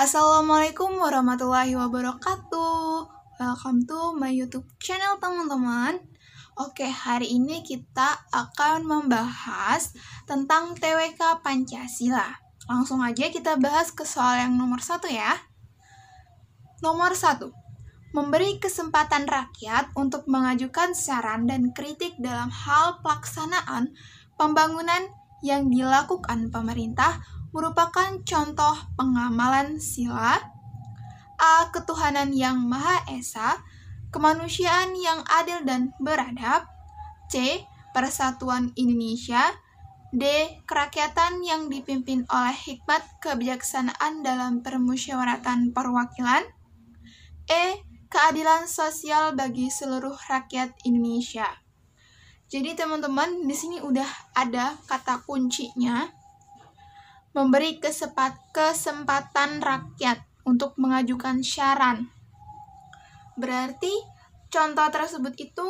Assalamualaikum warahmatullahi wabarakatuh. Welcome to my YouTube channel, teman-teman. Oke, hari ini kita akan membahas tentang TWK Pancasila. Langsung aja kita bahas ke soal yang nomor satu ya. Nomor satu, memberi kesempatan rakyat untuk mengajukan saran dan kritik dalam hal pelaksanaan pembangunan yang dilakukan pemerintah merupakan contoh pengamalan sila A. Ketuhanan yang Maha Esa Kemanusiaan yang adil dan beradab C. Persatuan Indonesia D. Kerakyatan yang dipimpin oleh hikmat kebijaksanaan dalam permusyawaratan perwakilan E. Keadilan sosial bagi seluruh rakyat Indonesia Jadi teman-teman di sini udah ada kata kuncinya memberi kesepat, kesempatan rakyat untuk mengajukan syaran. Berarti contoh tersebut itu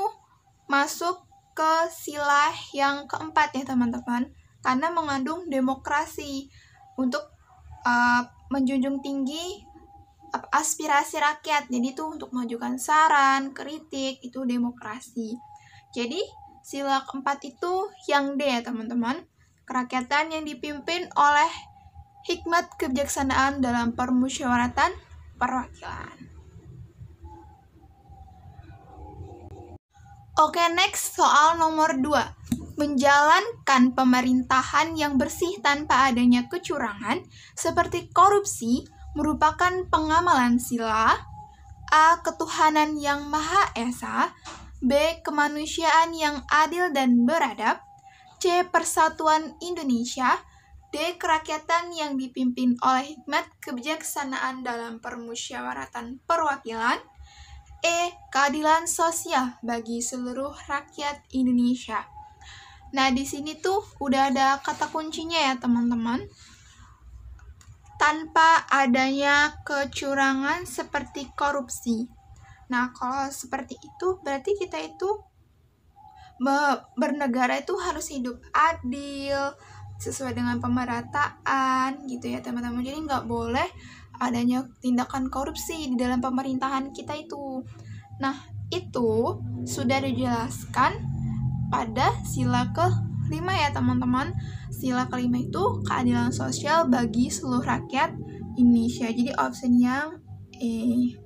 masuk ke sila yang keempat ya teman-teman karena mengandung demokrasi untuk uh, menjunjung tinggi aspirasi rakyat. Jadi itu untuk mengajukan saran, kritik itu demokrasi. Jadi sila keempat itu yang D ya teman-teman kerakyatan yang dipimpin oleh hikmat kebijaksanaan dalam permusyawaratan perwakilan. Oke, next soal nomor 2. Menjalankan pemerintahan yang bersih tanpa adanya kecurangan seperti korupsi merupakan pengamalan sila A. Ketuhanan yang Maha Esa B. Kemanusiaan yang adil dan beradab C. Persatuan Indonesia D. Kerakyatan yang dipimpin oleh hikmat kebijaksanaan dalam permusyawaratan perwakilan E. Keadilan sosial bagi seluruh rakyat Indonesia Nah, di sini tuh udah ada kata kuncinya ya, teman-teman. Tanpa adanya kecurangan seperti korupsi. Nah, kalau seperti itu berarti kita itu bernegara itu harus hidup adil sesuai dengan pemerataan gitu ya teman-teman jadi nggak boleh adanya tindakan korupsi di dalam pemerintahan kita itu nah itu sudah dijelaskan pada sila kelima ya teman-teman sila kelima itu keadilan sosial bagi seluruh rakyat Indonesia jadi optionnya eh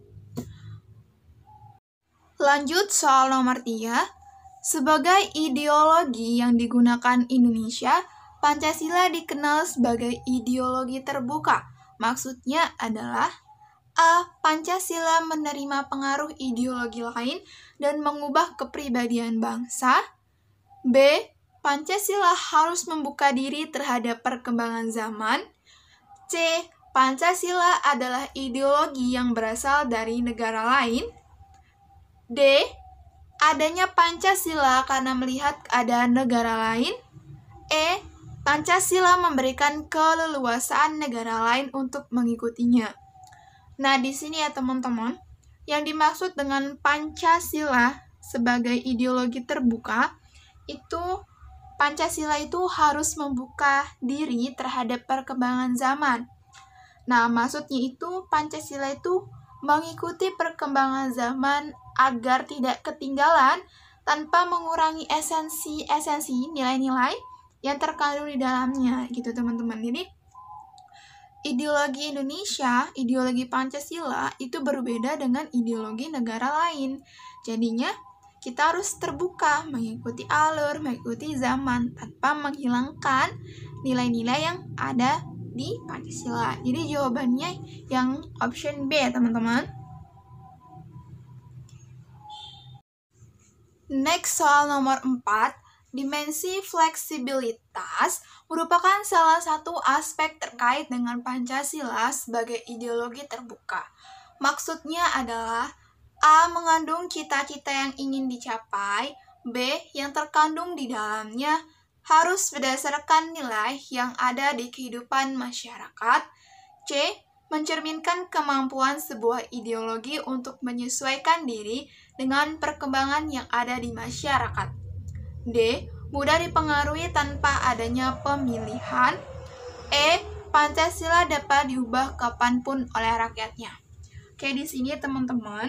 lanjut soal nomor 3 sebagai ideologi yang digunakan Indonesia, Pancasila dikenal sebagai ideologi terbuka. Maksudnya adalah A. Pancasila menerima pengaruh ideologi lain dan mengubah kepribadian bangsa. B. Pancasila harus membuka diri terhadap perkembangan zaman. C. Pancasila adalah ideologi yang berasal dari negara lain. D adanya Pancasila karena melihat keadaan negara lain. E. Pancasila memberikan keleluasaan negara lain untuk mengikutinya. Nah, di sini ya teman-teman, yang dimaksud dengan Pancasila sebagai ideologi terbuka itu Pancasila itu harus membuka diri terhadap perkembangan zaman. Nah, maksudnya itu Pancasila itu mengikuti perkembangan zaman agar tidak ketinggalan tanpa mengurangi esensi-esensi nilai-nilai yang terkandung di dalamnya gitu teman-teman. Jadi ideologi Indonesia, ideologi Pancasila itu berbeda dengan ideologi negara lain. Jadinya kita harus terbuka mengikuti alur, mengikuti zaman tanpa menghilangkan nilai-nilai yang ada di Pancasila. Jadi jawabannya yang option B, teman-teman. Next soal nomor 4, dimensi fleksibilitas merupakan salah satu aspek terkait dengan Pancasila sebagai ideologi terbuka. Maksudnya adalah A. Mengandung cita-cita yang ingin dicapai, B. Yang terkandung di dalamnya harus berdasarkan nilai yang ada di kehidupan masyarakat, C mencerminkan kemampuan sebuah ideologi untuk menyesuaikan diri dengan perkembangan yang ada di masyarakat. D. Mudah dipengaruhi tanpa adanya pemilihan. E. Pancasila dapat diubah kapanpun oleh rakyatnya. Oke, di sini teman-teman,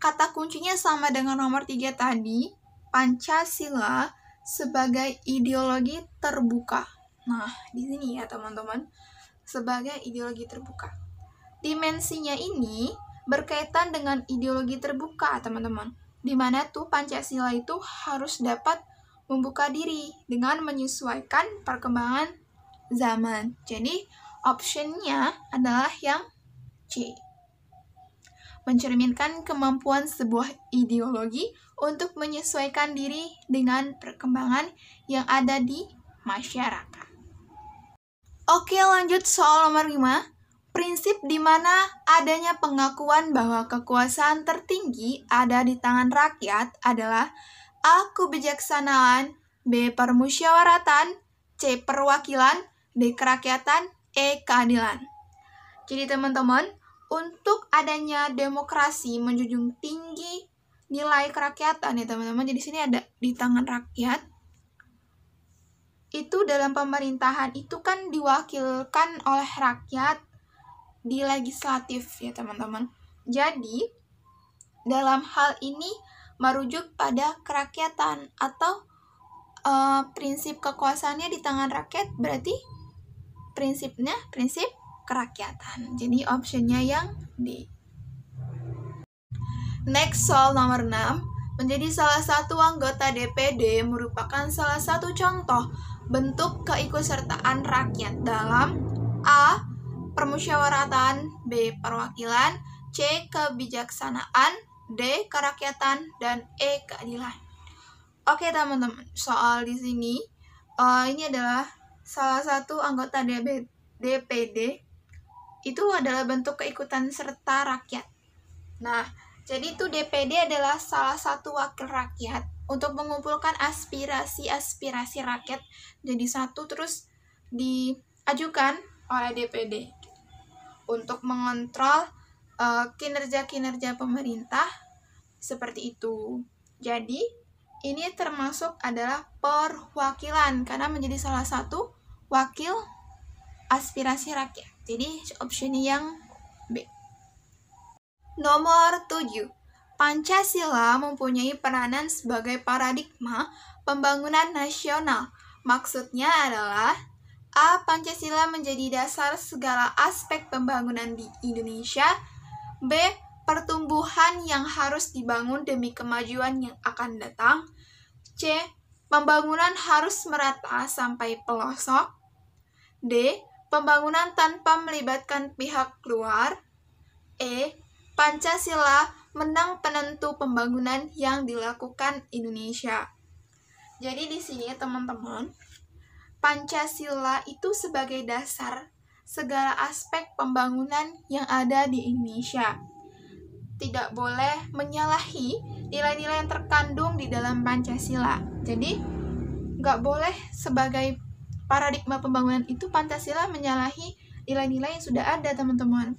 kata kuncinya sama dengan nomor 3 tadi, Pancasila sebagai ideologi terbuka. Nah, di sini ya teman-teman sebagai ideologi terbuka. Dimensinya ini berkaitan dengan ideologi terbuka, teman-teman. Di mana tuh Pancasila itu harus dapat membuka diri dengan menyesuaikan perkembangan zaman. Jadi, optionnya adalah yang C. Mencerminkan kemampuan sebuah ideologi untuk menyesuaikan diri dengan perkembangan yang ada di masyarakat. Oke lanjut soal nomor 5. Prinsip di mana adanya pengakuan bahwa kekuasaan tertinggi ada di tangan rakyat adalah A. Kebijaksanaan B. Permusyawaratan C. Perwakilan D. Kerakyatan E. Keadilan Jadi teman-teman, untuk adanya demokrasi menjunjung tinggi nilai kerakyatan ya teman-teman. Jadi sini ada di tangan rakyat itu dalam pemerintahan itu kan diwakilkan oleh rakyat di legislatif ya teman-teman. Jadi dalam hal ini merujuk pada kerakyatan atau uh, prinsip kekuasaannya di tangan rakyat berarti prinsipnya prinsip kerakyatan. Jadi optionnya yang D. Next soal nomor 6 Menjadi salah satu anggota DPD merupakan salah satu contoh bentuk keikutsertaan rakyat dalam A. Permusyawaratan B. Perwakilan C. Kebijaksanaan D. Kerakyatan dan E. Keadilan Oke teman-teman, soal di sini uh, ini adalah salah satu anggota DB, DPD itu adalah bentuk keikutan serta rakyat. Nah, jadi itu DPD adalah salah satu wakil rakyat untuk mengumpulkan aspirasi-aspirasi rakyat jadi satu terus diajukan oleh DPD untuk mengontrol kinerja eh, kinerja-kinerja pemerintah seperti itu. Jadi ini termasuk adalah perwakilan karena menjadi salah satu wakil aspirasi rakyat. Jadi opsi ini yang B. Nomor 7. Pancasila mempunyai peranan sebagai paradigma pembangunan nasional. Maksudnya adalah A. Pancasila menjadi dasar segala aspek pembangunan di Indonesia. B. Pertumbuhan yang harus dibangun demi kemajuan yang akan datang. C. Pembangunan harus merata sampai pelosok. D. Pembangunan tanpa melibatkan pihak luar. E Pancasila menang penentu pembangunan yang dilakukan Indonesia. Jadi di sini teman-teman, Pancasila itu sebagai dasar segala aspek pembangunan yang ada di Indonesia. Tidak boleh menyalahi nilai-nilai yang terkandung di dalam Pancasila. Jadi, nggak boleh sebagai paradigma pembangunan itu Pancasila menyalahi nilai-nilai yang sudah ada, teman-teman.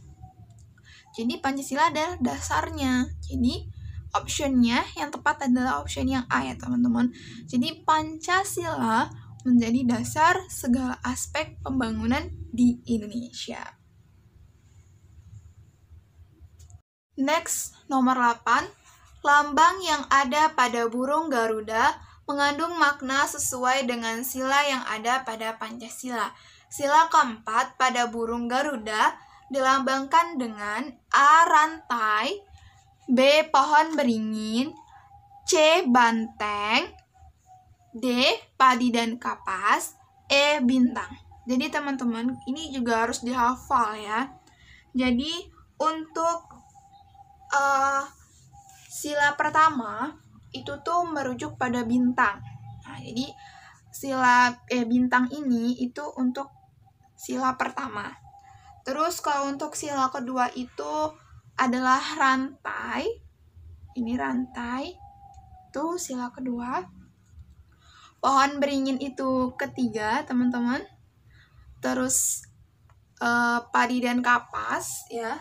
Jadi Pancasila adalah dasarnya. Jadi optionnya yang tepat adalah option yang A ya teman-teman. Jadi Pancasila menjadi dasar segala aspek pembangunan di Indonesia. Next, nomor 8. Lambang yang ada pada burung Garuda mengandung makna sesuai dengan sila yang ada pada Pancasila. Sila keempat pada burung Garuda dilambangkan dengan A. Rantai B. Pohon beringin C. Banteng D. Padi dan kapas E. Bintang Jadi teman-teman ini juga harus dihafal ya Jadi untuk uh, sila pertama itu tuh merujuk pada bintang Nah jadi sila eh, bintang ini itu untuk sila pertama Terus kalau untuk sila kedua itu adalah rantai. Ini rantai. Itu sila kedua. Pohon beringin itu ketiga, teman-teman. Terus eh, padi dan kapas ya.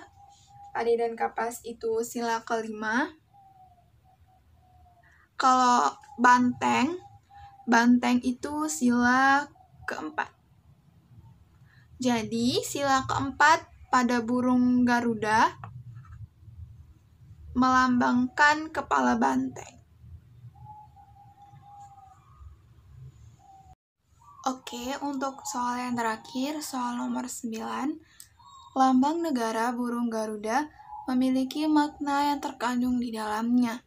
Padi dan kapas itu sila kelima. Kalau banteng, banteng itu sila keempat. Jadi, sila keempat pada burung Garuda melambangkan kepala banteng. Oke, untuk soal yang terakhir, soal nomor 9, lambang negara burung Garuda memiliki makna yang terkandung di dalamnya.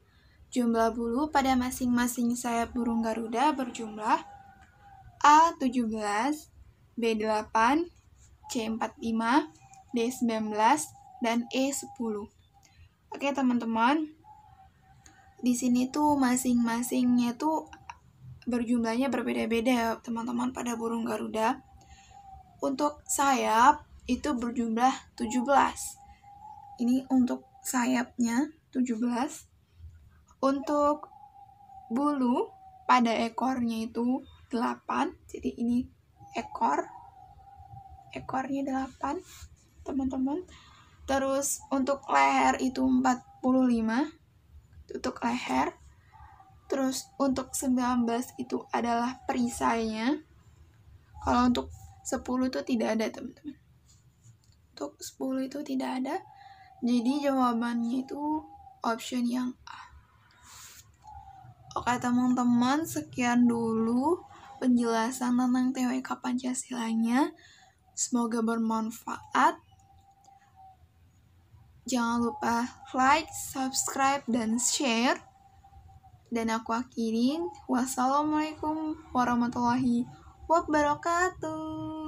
Jumlah bulu pada masing-masing sayap burung Garuda berjumlah A17, B8, C45, D19, dan E10. Oke teman-teman, di sini tuh masing-masingnya tuh berjumlahnya berbeda-beda teman-teman pada burung Garuda. Untuk sayap itu berjumlah 17. Ini untuk sayapnya 17. Untuk bulu pada ekornya itu 8. Jadi ini ekor ekornya 8 teman-teman terus untuk leher itu 45 untuk leher terus untuk 19 itu adalah perisainya kalau untuk 10 itu tidak ada teman-teman untuk 10 itu tidak ada jadi jawabannya itu option yang A Oke teman-teman, sekian dulu penjelasan tentang TWK Pancasilanya. Semoga bermanfaat. Jangan lupa like, subscribe, dan share. Dan aku akhirin, wassalamualaikum warahmatullahi wabarakatuh.